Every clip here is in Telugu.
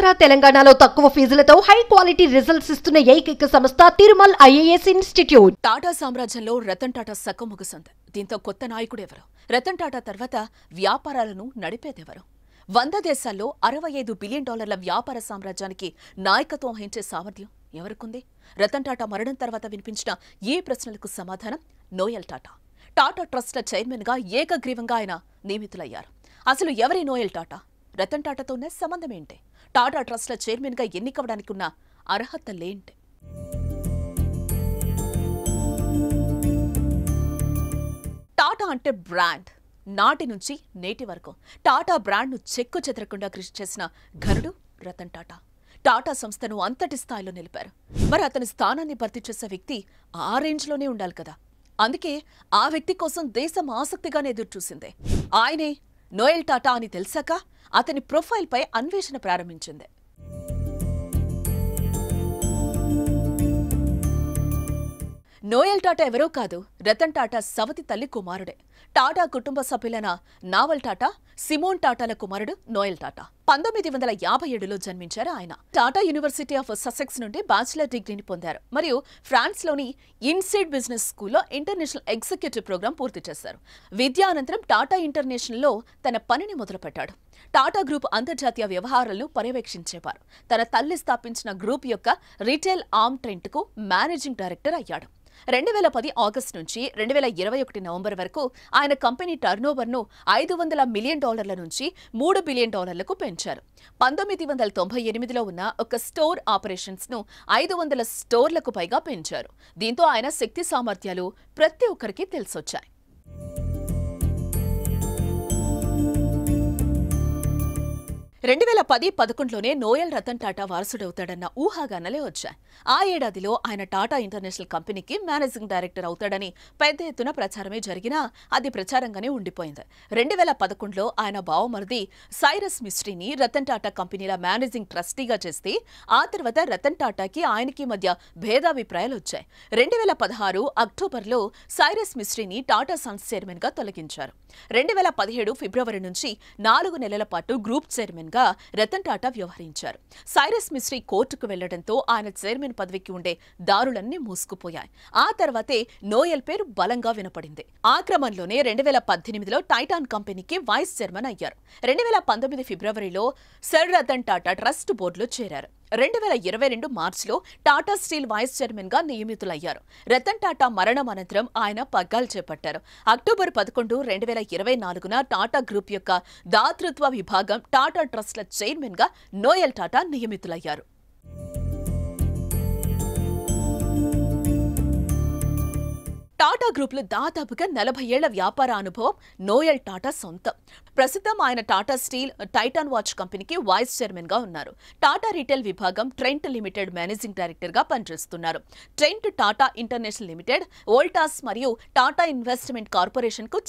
ఆంధ్ర తెలంగాణలో తక్కువ ఫీజులతో హై క్వాలిటీ రిజల్ట్స్ ఇస్తున్న ఏకైక సంస్థ తిరుమల్ ఐఏఎస్ ఇన్స్టిట్యూట్ టాటా సామ్రాజ్యంలో రతన్ టాటా సక్క ముగిసింది దీంతో కొత్త ఎవరు రతన్ టాటా తర్వాత వ్యాపారాలను నడిపేదెవరు వంద దేశాల్లో అరవై ఐదు బిలియన్ డాలర్ల వ్యాపార సామ్రాజ్యానికి నాయకత్వం వహించే సామర్థ్యం ఎవరికుంది రతన్ టాటా మరణం తర్వాత వినిపించిన ఏ ప్రశ్నలకు సమాధానం నోయల్ టాటా టాటా ట్రస్ట్ల చైర్మన్గా ఏకగ్రీవంగా ఆయన నియమితులయ్యారు అసలు ఎవరి నోయల్ టాటా రతన్ టాటాతో ఉన్న సంబంధం ఏంటి టాటా ట్రస్ట్ల చైర్మన్గా ఎన్నికవడానికి ఉన్న అర్హత లేంటి టాటా అంటే బ్రాండ్ నాటి నుంచి నేటి వరకు టాటా బ్రాండ్ను చెక్కు చెదరకుండా కృషి చేసిన ఘనుడు రతన్ టాటా టాటా సంస్థను అంతటి స్థాయిలో నిలిపారు మరి అతని స్థానాన్ని భర్తీ చేసే వ్యక్తి ఆ రేంజ్లోనే ఉండాలి కదా అందుకే ఆ వ్యక్తి కోసం దేశం ఆసక్తిగానే ఎదురుచూసిందే ఆయనే నోయల్ టాటా అని తెలిసాక అతని ప్రొఫైల్పై అన్వేషణ ప్రారంభించింది నోయల్ టాటా ఎవరో కాదు రతన్ టాటా సవతి తల్లి కుమారుడే టాటా కుటుంబ సభ్యులైన నావల్ టాటా సిమోన్ టాటాల కుమారుడు నోయల్ టాటా పంతొమ్మిది వందల యాభై ఏడులో జన్మించారు ఆయన టాటా యూనివర్సిటీ ఆఫ్ ససెక్స్ నుండి బ్యాచిలర్ డిగ్రీని పొందారు మరియు ఫ్రాన్స్లోని ఇన్సైడ్ బిజినెస్ స్కూల్లో ఇంటర్నేషనల్ ఎగ్జిక్యూటివ్ ప్రోగ్రాం పూర్తి చేశారు విద్యా అనంతరం టాటా ఇంటర్నేషనల్లో తన పనిని మొదలుపెట్టాడు టాటా గ్రూప్ అంతర్జాతీయ వ్యవహారాలను పర్యవేక్షించేవారు తన తల్లి స్థాపించిన గ్రూప్ యొక్క రీటైల్ ట్రెంట్ కు మేనేజింగ్ డైరెక్టర్ అయ్యాడు రెండు వేల పది ఆగస్టు నుంచి రెండు వేల ఇరవై ఒకటి నవంబర్ వరకు ఆయన కంపెనీ టర్నోవర్ను ఐదు వందల మిలియన్ డాలర్ల నుంచి మూడు బిలియన్ డాలర్లకు పెంచారు పంతొమ్మిది వందల తొంభై ఎనిమిదిలో ఉన్న ఒక స్టోర్ ఆపరేషన్స్ను ఐదు వందల స్టోర్లకు పైగా పెంచారు దీంతో ఆయన శక్తి సామర్థ్యాలు ప్రతి ఒక్కరికి తెలిసొచ్చాయి రెండు వేల పది పదకొండులోనే నోయల్ రతన్ టాటా వారసుడవుతాడన్న ఊహాగానలే వచ్చాయి ఆ ఏడాదిలో ఆయన టాటా ఇంటర్నేషనల్ కంపెనీకి మేనేజింగ్ డైరెక్టర్ అవుతాడని పెద్ద ఎత్తున ప్రచారమే జరిగినా అది ప్రచారంగానే ఉండిపోయింది రెండు వేల పదకొండులో ఆయన బావమరిది సైరస్ మిస్ట్రీని రతన్ టాటా కంపెనీల మేనేజింగ్ ట్రస్టీగా చేస్తే ఆ తర్వాత రతన్ టాటాకి ఆయనకి మధ్య భేదాభిప్రాయాలు వచ్చాయి రెండు వేల పదహారు అక్టోబర్లో సైరస్ మిస్ట్రీని టాటా సన్స్ చైర్మన్గా తొలగించారు రెండు వేల పదిహేడు ఫిబ్రవరి నుంచి నాలుగు నెలల పాటు గ్రూప్ చైర్మన్గా గా రతన్ టాటా వ్యవహరించారు సైరస్ మిస్ట్రీ కోర్టుకు వెళ్లడంతో ఆయన చైర్మన్ పదవికి ఉండే దారులన్నీ మూసుకుపోయాయి ఆ తర్వాతే నోయల్ పేరు బలంగా వినపడింది ఆ క్రమంలోనే రెండు వేల పద్దెనిమిదిలో టైటాన్ కంపెనీకి వైస్ చైర్మన్ అయ్యారు రెండు వేల పంతొమ్మిది ఫిబ్రవరిలో సర్ రతన్ టాటా ట్రస్ట్ బోర్డులో చేరారు రెండు వేల ఇరవై రెండు మార్చిలో టాటా స్టీల్ వైస్ చైర్మన్గా నియమితులయ్యారు రతన్ టాటా మరణం అనంతరం ఆయన పగ్గాలు చేపట్టారు అక్టోబర్ పదకొండు రెండు వేల ఇరవై నాలుగున టాటా గ్రూప్ యొక్క దాతృత్వ విభాగం టాటా ట్రస్ట్ల చైర్మన్గా నోయల్ టాటా నియమితులయ్యారు టాటా లో దాదాపుగా నలభై ఏళ్ల వ్యాపార అనుభవం నోయల్ టాటా సొంతం ప్రస్తుతం ఆయన టాటా స్టీల్ టైటాన్ వాచ్ కంపెనీకి వైస్ గా ఉన్నారు టాటా రీటైల్ విభాగం ట్రెంట్ లిమిటెడ్ మేనేజింగ్ డైరెక్టర్ గా పనిచేస్తున్నారు Trent Tata international limited Voltas మరియు టాటా ఇన్వెస్ట్మెంట్ కార్పొరేషన్కు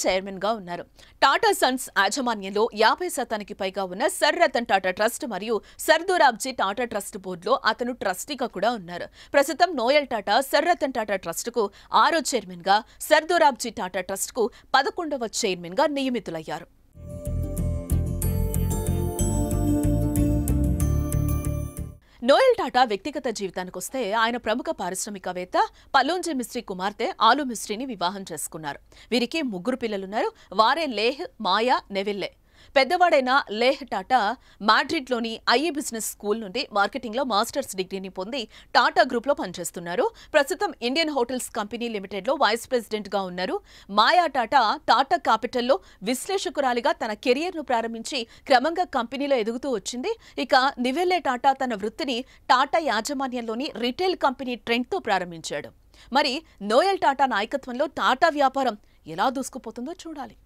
గా ఉన్నారు టాటా సన్స్ యాజమాన్యంలో యాభై శాతానికి పైగా ఉన్న సర్ రతన్ టాటా ట్రస్ట్ మరియు సర్దూరాబ్జీ టాటా ట్రస్ట్ బోర్డులో అతను ట్రస్టీగా కూడా ఉన్నారు ప్రస్తుతం నోయల్ టాటా సర్ రతన్ టాటా కు ఆరో చైర్మన్ గా సర్దోరాబ్జీ టాటా ట్రస్ట్ కు పదకొండవ చైర్మన్ గా నియమితులయ్యారు నోయల్ టాటా వ్యక్తిగత జీవితానికి వస్తే ఆయన ప్రముఖ పారిశ్రామికవేత్త పలోంజే మిస్త్రీ కుమార్తె ఆలు మిస్త్రీని వివాహం చేసుకున్నారు వీరికి ముగ్గురు పిల్లలున్నారు వారే లేహ్ మాయా నెవిల్లే పెద్దవాడైన లేహ్ టాటా మాడ్రిడ్లోని ఐఏ బిజినెస్ స్కూల్ నుండి మార్కెటింగ్లో మాస్టర్స్ డిగ్రీని పొంది టాటా గ్రూప్లో పనిచేస్తున్నారు ప్రస్తుతం ఇండియన్ హోటల్స్ కంపెనీ లిమిటెడ్లో వైస్ ప్రెసిడెంట్గా ఉన్నారు మాయా టాటా టాటా క్యాపిటల్లో విశ్లేషకురాలిగా తన కెరియర్ను ప్రారంభించి క్రమంగా కంపెనీలో ఎదుగుతూ వచ్చింది ఇక నివెల్లే టాటా తన వృత్తిని టాటా యాజమాన్యంలోని రిటైల్ కంపెనీ ట్రెండ్తో ప్రారంభించాడు మరి నోయల్ టాటా నాయకత్వంలో టాటా వ్యాపారం ఎలా దూసుకుపోతుందో చూడాలి